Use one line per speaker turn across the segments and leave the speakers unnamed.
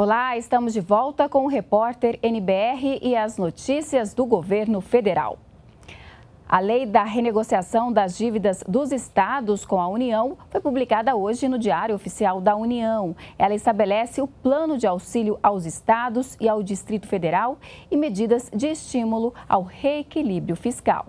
Olá, estamos de volta com o repórter NBR e as notícias do governo federal. A lei da renegociação das dívidas dos estados com a União foi publicada hoje no Diário Oficial da União. Ela estabelece o plano de auxílio aos estados e ao Distrito Federal e medidas de estímulo ao reequilíbrio fiscal.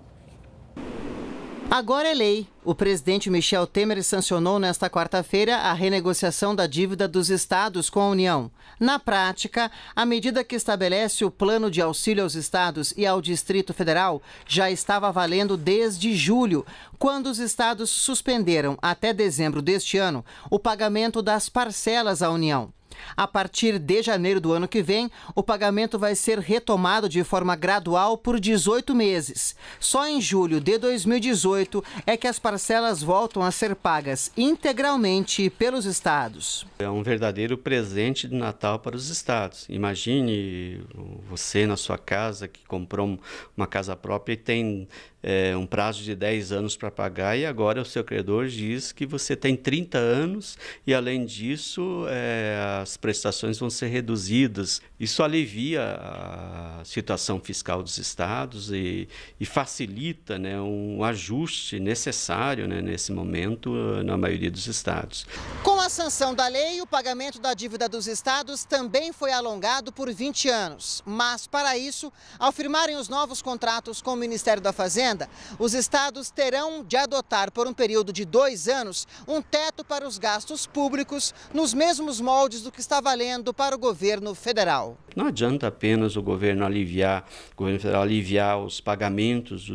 Agora é lei. O presidente Michel Temer sancionou nesta quarta-feira a renegociação da dívida dos estados com a União. Na prática, a medida que estabelece o plano de auxílio aos estados e ao Distrito Federal já estava valendo desde julho, quando os estados suspenderam até dezembro deste ano o pagamento das parcelas à União. A partir de janeiro do ano que vem, o pagamento vai ser retomado de forma gradual por 18 meses. Só em julho de 2018 é que as parcelas voltam a ser pagas integralmente pelos estados.
É um verdadeiro presente de Natal para os estados. Imagine você na sua casa que comprou uma casa própria e tem é, um prazo de 10 anos para pagar e agora o seu credor diz que você tem 30 anos e, além disso, é, as prestações vão ser reduzidas. Isso alivia a situação fiscal dos estados e, e facilita né, um ajuste necessário né, nesse momento eh, na maioria dos estados.
Com a sanção da lei, o pagamento da dívida dos estados também foi alongado por 20 anos. Mas, para isso, ao firmarem os novos contratos com o Ministério da Fazenda, Fazenda, os estados terão de adotar por um período de dois anos um teto para os gastos públicos nos mesmos moldes do que está valendo para o governo federal.
Não adianta apenas o governo aliviar, o governo federal aliviar os pagamentos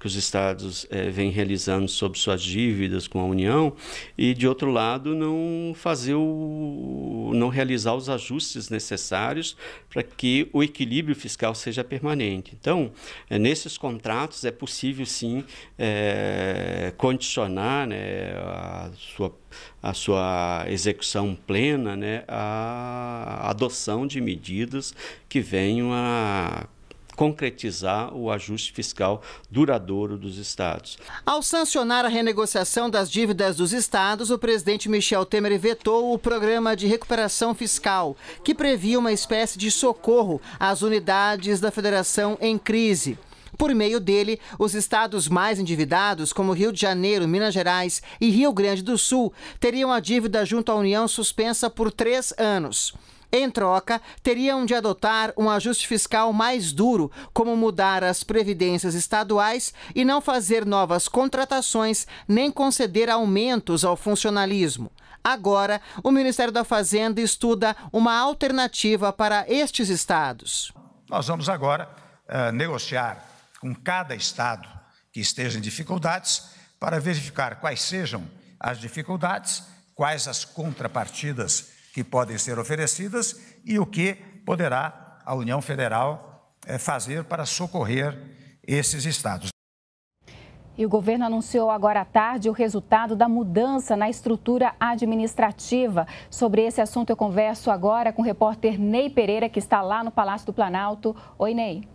que os estados é, vêm realizando sobre suas dívidas com a União e, de outro lado, não fazer o, não realizar os ajustes necessários para que o equilíbrio fiscal seja permanente. Então, é, nesses contratos é possível, sim, é, condicionar né, a, sua, a sua execução plena né, a adoção de medidas que venham a concretizar o ajuste fiscal duradouro dos estados.
Ao sancionar a renegociação das dívidas dos estados, o presidente Michel Temer vetou o programa de recuperação fiscal, que previa uma espécie de socorro às unidades da federação em crise por meio dele, os estados mais endividados, como Rio de Janeiro, Minas Gerais e Rio Grande do Sul, teriam a dívida junto à União suspensa por três anos. Em troca, teriam de adotar um ajuste fiscal mais duro, como mudar as previdências estaduais e não fazer novas contratações nem conceder aumentos ao funcionalismo. Agora, o Ministério da Fazenda estuda uma alternativa para estes estados. Nós vamos agora uh, negociar com cada estado que esteja em dificuldades, para verificar quais sejam as dificuldades, quais as contrapartidas que podem ser oferecidas e o que poderá a União Federal eh, fazer para socorrer esses estados.
E o governo anunciou agora à tarde o resultado da mudança na estrutura administrativa. Sobre esse assunto eu converso agora com o repórter Ney Pereira, que está lá no Palácio do Planalto. Oi, Ney.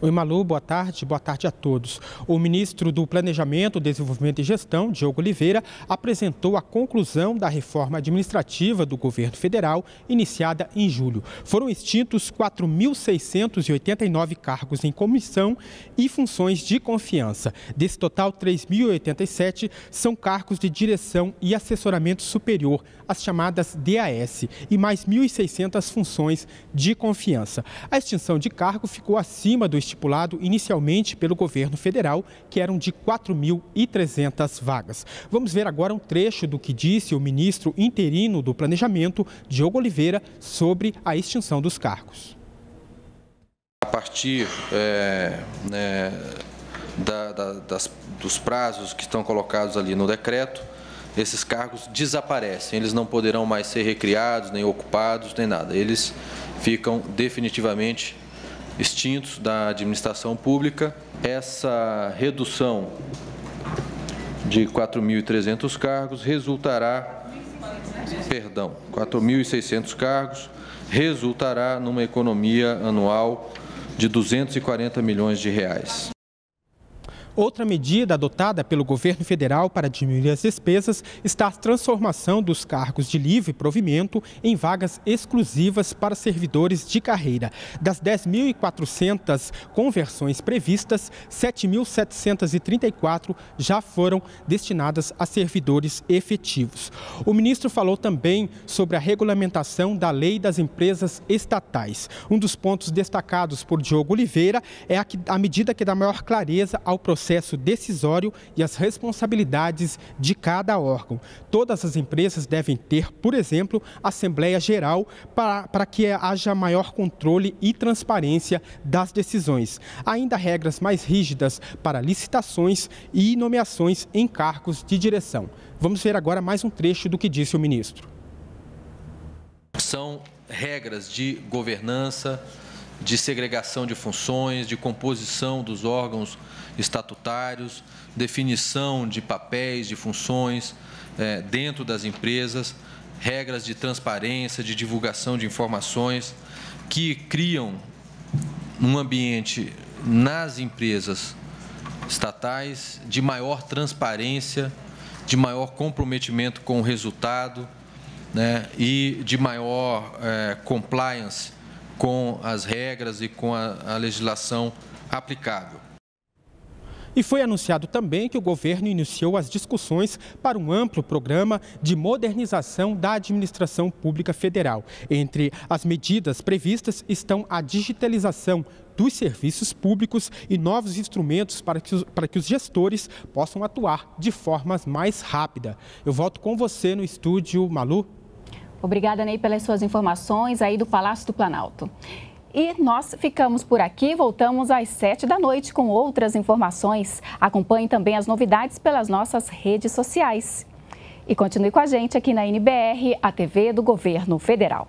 Oi, Malu, boa tarde. Boa tarde a todos. O ministro do Planejamento, Desenvolvimento e Gestão, Diogo Oliveira, apresentou a conclusão da reforma administrativa do governo federal, iniciada em julho. Foram extintos 4.689 cargos em comissão e funções de confiança. Desse total, 3.087 são cargos de direção e assessoramento superior, as chamadas DAS, e mais 1.600 funções de confiança. A extinção de cargo ficou acima do estipulado inicialmente pelo governo federal, que eram de 4.300 vagas. Vamos ver agora um trecho do que disse o ministro interino do Planejamento, Diogo Oliveira, sobre a extinção dos cargos.
A partir é, né, da, da, das, dos prazos que estão colocados ali no decreto, esses cargos desaparecem, eles não poderão mais ser recriados, nem ocupados, nem nada. Eles ficam definitivamente extintos da administração pública. Essa redução de 4.300 cargos resultará, perdão, 4.600 cargos resultará numa economia anual de 240 milhões de reais.
Outra medida adotada pelo governo federal para diminuir as despesas está a transformação dos cargos de livre provimento em vagas exclusivas para servidores de carreira. Das 10.400 conversões previstas, 7.734 já foram destinadas a servidores efetivos. O ministro falou também sobre a regulamentação da lei das empresas estatais. Um dos pontos destacados por Diogo Oliveira é a, que, a medida que dá maior clareza ao processo processo decisório e as responsabilidades de cada órgão. Todas as empresas devem ter, por exemplo, Assembleia Geral para, para que haja maior controle e transparência das decisões. Ainda regras mais rígidas para licitações e nomeações em cargos de direção. Vamos ver agora mais um trecho do que disse o ministro.
São regras de governança, de segregação de funções, de composição dos órgãos estatutários, definição de papéis, de funções eh, dentro das empresas, regras de transparência, de divulgação de informações, que criam um ambiente nas empresas estatais de maior transparência, de maior comprometimento com o resultado né, e de maior é, compliance com as regras e com a, a legislação aplicável.
E foi anunciado também que o governo iniciou as discussões para um amplo programa de modernização da administração pública federal. Entre as medidas previstas estão a digitalização dos serviços públicos e novos instrumentos para que os, para que os gestores possam atuar de forma mais rápida. Eu volto com você no estúdio, Malu.
Obrigada, Ney, pelas suas informações aí do Palácio do Planalto. E nós ficamos por aqui, voltamos às sete da noite com outras informações. Acompanhe também as novidades pelas nossas redes sociais. E continue com a gente aqui na NBR, a TV do Governo Federal.